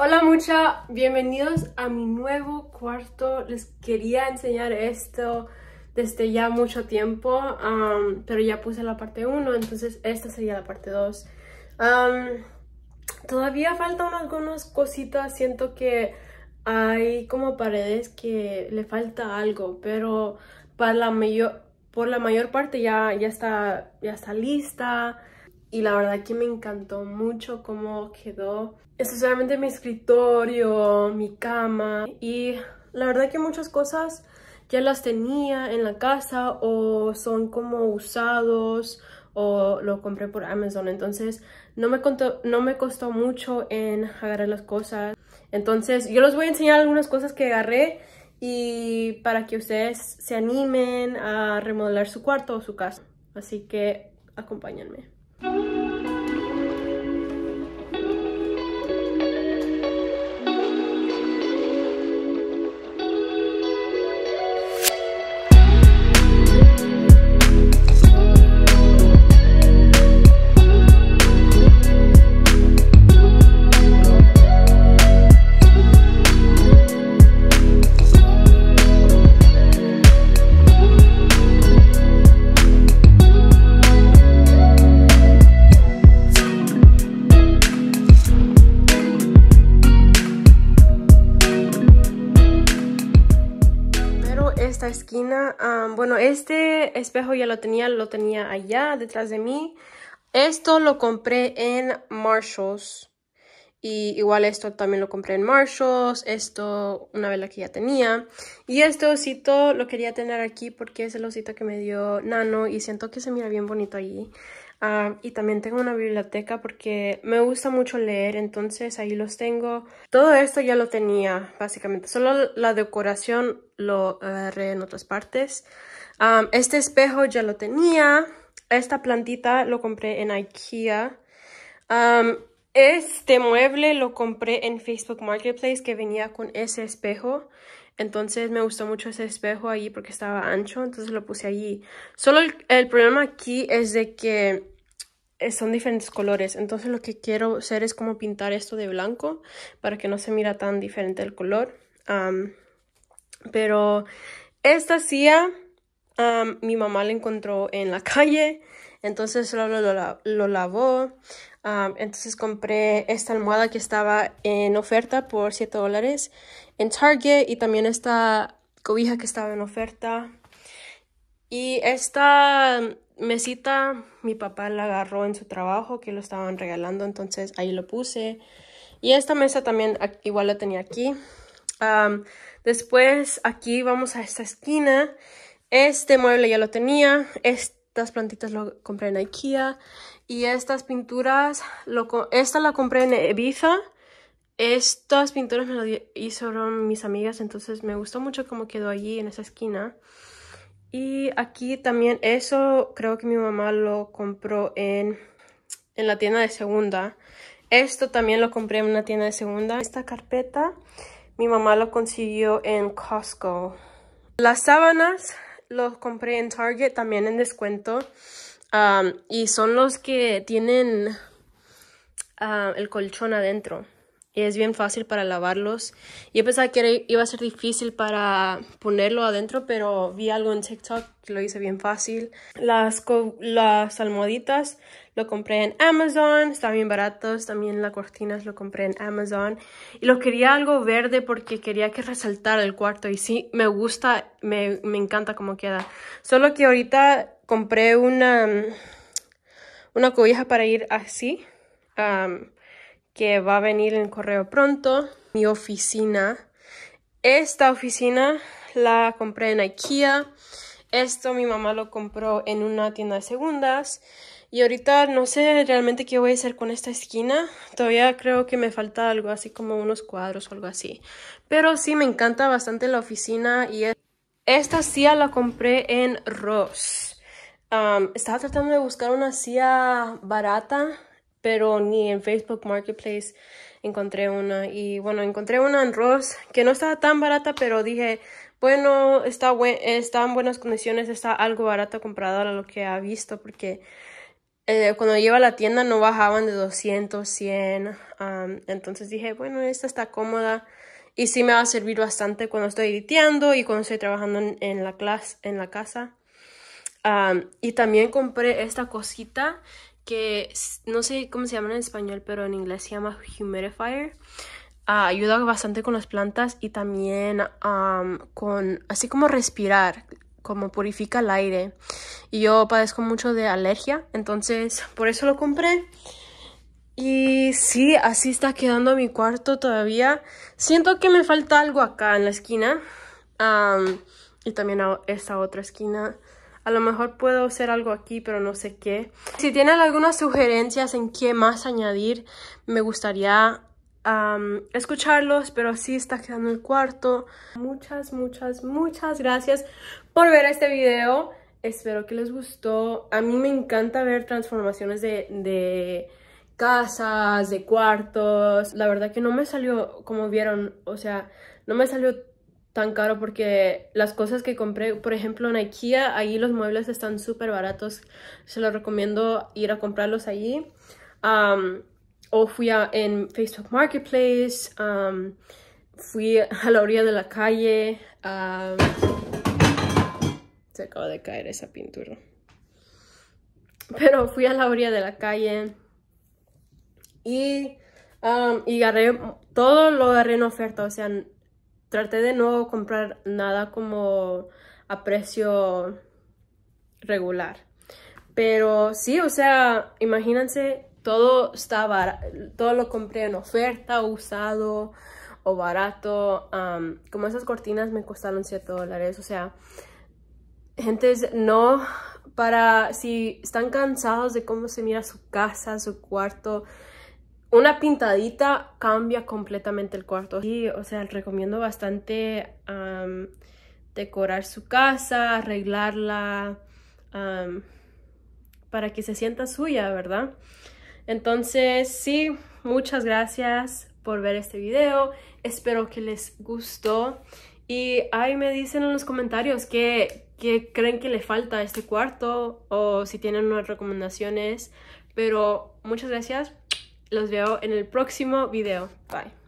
Hola mucha, bienvenidos a mi nuevo cuarto. Les quería enseñar esto desde ya mucho tiempo, pero ya puse la parte 1, entonces esta sería la parte 2. todavía faltan algunas cositas, siento que hay como paredes que le falta algo, pero para la por la mayor parte ya, ya está lista y la verdad que me encantó mucho cómo quedó especialmente mi escritorio, mi cama y la verdad que muchas cosas ya las tenía en la casa o son como usados o lo compré por Amazon entonces no me, no me costó mucho en agarrar las cosas entonces yo les voy a enseñar algunas cosas que agarré y para que ustedes se animen a remodelar su cuarto o su casa así que acompáñenme Thank you. esquina. bueno, este espejo ya lo tenía, lo tenía allá detrás de mí. Esto lo compré en Marshalls. Y igual esto también lo compré en Marshalls. Esto, una vela que ya tenía. Y este osito lo quería tener aquí porque es el osito que me dio Nano. Y siento que se mira bien bonito allí. Ah, y también tengo una biblioteca porque me gusta mucho leer, entonces ahí los tengo. Todo esto ya lo tenía, básicamente. Solo la decoración lo agarré en otras partes. Ah, este espejo ya lo tenía. Esta plantita lo compré en IKEA. Ah, este mueble lo compré en Facebook Marketplace que venía con ese espejo. Entonces me gustó mucho ese espejo allí porque estaba ancho, entonces lo puse allí. Solo el, problema aquí es de que eh, son diferentes colores, entonces lo que quiero hacer es como pintar esto de blanco para que no se mira tan diferente el color. pero esta silla mi mamá la encontró en la calle, entonces lo, lo, lavó. entonces compré esta almohada que estaba en oferta por 7 dólares en Target y también esta cobija que estaba en oferta. Y esta mesita mi papá la agarró en su trabajo que lo estaban regalando, entonces ahí lo puse. Y esta mesa también igual la tenía aquí. después aquí vamos a esta esquina este mueble ya lo tenía, estas plantitas lo compré en Ikea y estas pinturas, esta la compré en Ibiza. Estas pinturas me las hicieron mis amigas, entonces me gustó mucho cómo quedó allí en esa esquina. Y aquí también eso creo que mi mamá lo compró en, en la tienda de segunda. Esto también lo compré en una tienda de segunda. Esta carpeta mi mamá lo consiguió en Costco. Las sábanas los compré en Target también en descuento. y son los que tienen ah, el colchón adentro es bien fácil para lavarlos. Yo pensaba que iba a ser difícil para ponerlo adentro, pero vi algo en TikTok que lo hice bien fácil. Las, las almohaditas lo compré en Amazon, Están bien baratos. También las cortinas lo compré en Amazon. Y lo quería algo verde porque quería que resaltara el cuarto. Y sí, me gusta, me, me encanta cómo queda. Solo que ahorita compré una, una cobija para ir así que va a venir en correo pronto. Mi oficina. Esta oficina la compré en IKEA. Esto mi mamá lo compró en una tienda de segundas. Y ahorita no sé realmente qué voy a hacer con esta esquina. Todavía creo que me falta algo así como unos cuadros o algo así. Pero sí me encanta bastante la oficina y esta silla la compré en Ross. estaba tratando de buscar una silla barata pero ni en Facebook Marketplace encontré una. Y bueno, encontré una en Ross que no estaba tan barata, pero dije, bueno, está, buen, está en buenas condiciones, está algo barata comparado a lo que ha visto, porque eh, cuando lleva a la tienda no bajaban de 200, 100. entonces dije, bueno, esta está cómoda. Y sí me va a servir bastante cuando estoy editeando y cuando estoy trabajando en, la, clase, en la casa. y también compré esta cosita que no sé cómo se llama en español, pero en inglés se llama humidifier. Ah, ayuda bastante con las plantas y también con, así como respirar, como purifica el aire. Y yo padezco mucho de alergia, entonces por eso lo compré. Y sí, así está quedando mi cuarto todavía. Siento que me falta algo acá en la esquina. y también a esta otra esquina a lo mejor puedo hacer algo aquí, pero no sé qué. Si tienen algunas sugerencias en qué más añadir, me gustaría escucharlos, pero así está quedando el cuarto. Muchas, muchas, muchas gracias por ver este video. Espero que les gustó. A mí me encanta ver transformaciones de, de casas, de cuartos. La verdad que no me salió como vieron, o sea, no me salió tan caro porque las cosas que compré, por ejemplo en IKEA, ahí los muebles están súper baratos. Se los recomiendo ir a comprarlos allí. o fui a, en Facebook Marketplace, fui a la orilla de la calle. se acaba de caer esa pintura. Pero fui a la orilla de la calle y, y agarré, todo lo agarré en oferta, o sea, traté de no comprar nada como a precio regular. Pero sí, o sea, imagínense, todo estaba, todo lo compré en oferta, usado o barato. como esas cortinas me costaron 7 dólares, o sea, gente no para, si están cansados de cómo se mira su casa, su cuarto, una pintadita cambia completamente el cuarto. y o sea, recomiendo bastante decorar su casa, arreglarla para que se sienta suya, ¿verdad? Entonces, sí, muchas gracias por ver este video. Espero que les gustó. Y ahí me dicen en los comentarios que creen que le falta este cuarto o si tienen unas recomendaciones. Pero muchas gracias los veo en el próximo video. Bye.